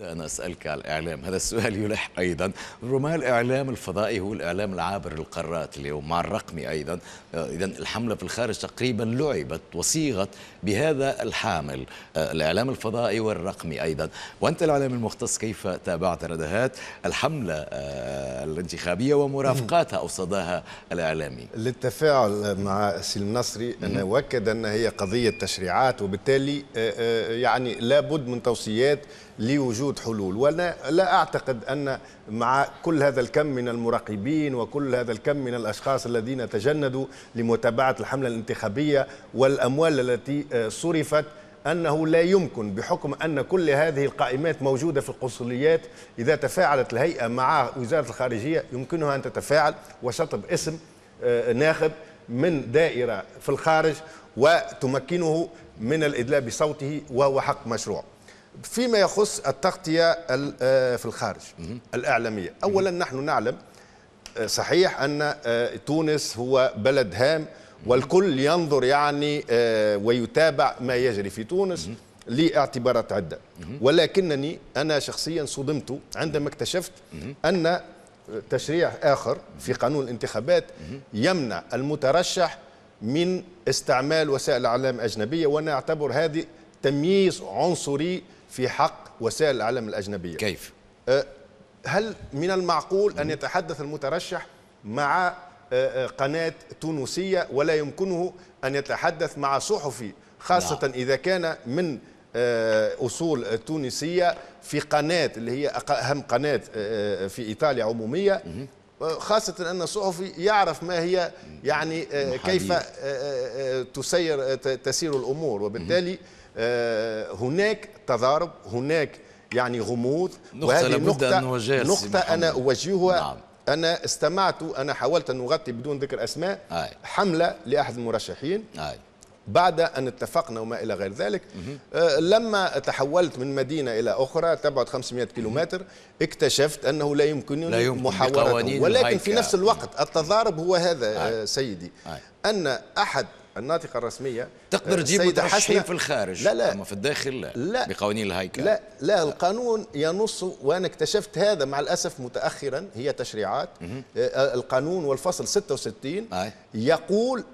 أنا أسألك على الإعلام هذا السؤال يلح أيضا ربما الإعلام الفضائي هو الإعلام العابر للقارات اليوم مع الرقمي أيضا إذا الحملة في الخارج تقريبا لعبت وصيغت بهذا الحامل آه، الإعلام الفضائي والرقمي أيضا وأنت الإعلام المختص كيف تابعت ردهات الحملة آه، الانتخابية ومرافقاتها أو صداها الإعلامي للتفاعل مع سيل النصري أنا وكد أن هي قضية تشريعات وبالتالي آه، يعني لابد من توصيات لوجود وجود حلول وانا لا اعتقد ان مع كل هذا الكم من المراقبين وكل هذا الكم من الاشخاص الذين تجندوا لمتابعه الحمله الانتخابيه والاموال التي آه، صرفت أنه لا يمكن بحكم أن كل هذه القائمات موجودة في القنصليات إذا تفاعلت الهيئة مع وزارة الخارجية يمكنها أن تتفاعل وشطب اسم آه، ناخب من دائرة في الخارج وتمكنه من الإدلاء بصوته وهو حق مشروع فيما يخص التغطية آه، في الخارج الإعلامية أولا نحن نعلم آه، صحيح أن آه، تونس هو بلد هام والكل ينظر يعني ويتابع ما يجري في تونس لاعتبارات عدة ولكنني أنا شخصيا صدمت عندما اكتشفت أن تشريع آخر في قانون الانتخابات يمنع المترشح من استعمال وسائل اعلام اجنبيه وانا اعتبر هذه تمييز عنصري في حق وسائل الاعلام الاجنبيه كيف أه، هل من المعقول ان يتحدث المترشح مع أه، أه، قناه تونسيه ولا يمكنه ان يتحدث مع صحفي خاصه لا. نعم. اذا كان من اصول تونسيه في قناه اللي هي اهم قناه في ايطاليا عموميه خاصة أن الصحفي يعرف ما هي يعني آه، كيف آه، آه، تسير تسير الأمور وبالتالي هناك تضارب هناك يعني غموض وهذه نقطة أن نقطة أنا أوجهها نعم. أنا استمعت أنا حاولت أن أغطي بدون ذكر أسماء حملة لأحد المرشحين بعد أن اتفقنا وما إلى غير ذلك آه، لما تحولت من مدينة إلى أخرى تبعد 500 كيلومتر اكتشفت أنه لا يمكنني لا يمكن محاورة ولكن في نفس الوقت التضارب هو هذا آه. سيدي آه. أن أحد الناطقه الرسميه تقدر آه، تجيب ترشحين في الخارج لا لا اما في الداخل لا, لا بقوانين الهيكل لا لا القانون ينص وانا اكتشفت هذا مع الاسف متاخرا هي تشريعات آه، القانون والفصل 66 يقول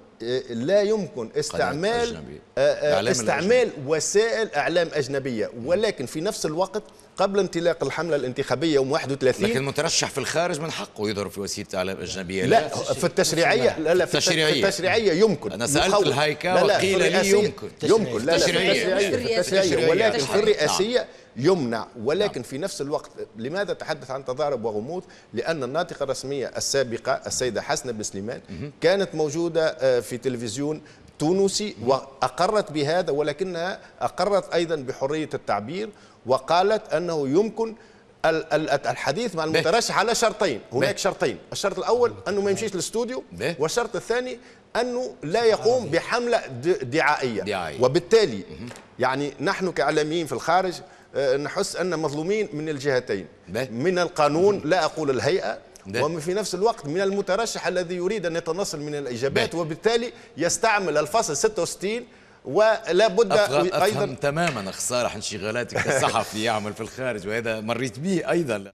لا يمكن استعمال آه، آه، استعمال وسائل اعلام اجنبيه ولكن في نفس الوقت قبل انطلاق الحمله الانتخابيه يوم 31 لكن المترشح في الخارج من حقه يضرب في وسيله اعلام اجنبيه لا, لا في التشريعيه لا لا في التشريعيه, في التشريعيه يمكن انا سالت الهيكا وقيل لي يمكن يمكن لا لا في التشريعيه ولكن في الرئاسيه نعم. يمنع ولكن نعم. في نفس الوقت لماذا تحدث عن تضارب وغموض لأن الناطقة الرسمية السابقة السيدة حسنة بن سليمان كانت موجودة آه، في تلفزيون تونسي وأقرت بهذا ولكنها أقرت أيضا بحرية التعبير وقالت أنه يمكن الحديث مع المترشح على شرطين هناك شرطين الشرط الأول أنه ما يمشيش للاستوديو والشرط الثاني أنه لا يقوم بحملة دعائية وبالتالي يعني نحن كإعلاميين في الخارج آه، نحس أن مظلومين من الجهتين من القانون لا أقول الهيئة ده. وفي نفس الوقت من المترشح الذي يريد أن يتنصل من الإجابات بيه. وبالتالي يستعمل الفصل 66 ولا بد أفهم أيضا أفهم تماما خسارة انشغالاتك الصحفي يعمل في الخارج وهذا مريت به أيضا